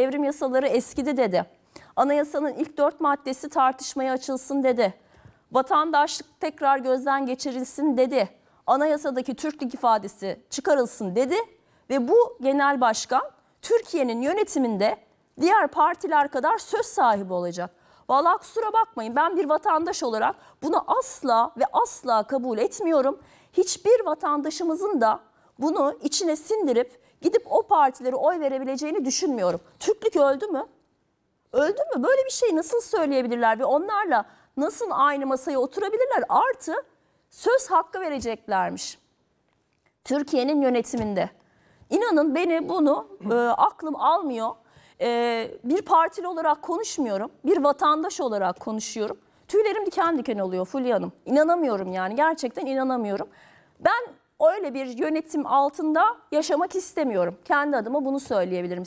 Devrim yasaları eskidi dedi. Anayasanın ilk dört maddesi tartışmaya açılsın dedi. Vatandaşlık tekrar gözden geçirilsin dedi. Anayasadaki Türklük ifadesi çıkarılsın dedi. Ve bu genel başkan Türkiye'nin yönetiminde diğer partiler kadar söz sahibi olacak. Vallahi kusura bakmayın ben bir vatandaş olarak bunu asla ve asla kabul etmiyorum. Hiçbir vatandaşımızın da bunu içine sindirip gidip o partilere oy verebileceğini düşünmüyorum. Türklük öldü mü? Öldü mü? Böyle bir şey nasıl söyleyebilirler ve onlarla nasıl aynı masaya oturabilirler? Artı söz hakkı vereceklermiş. Türkiye'nin yönetiminde. İnanın beni bunu e, aklım almıyor. E, bir partili olarak konuşmuyorum. Bir vatandaş olarak konuşuyorum. Tüylerim diken diken oluyor Fulya Hanım. İnanamıyorum yani gerçekten inanamıyorum. Ben öyle bir yönetim altında yaşamak istemiyorum. Kendi adıma bunu söyleyebilirim.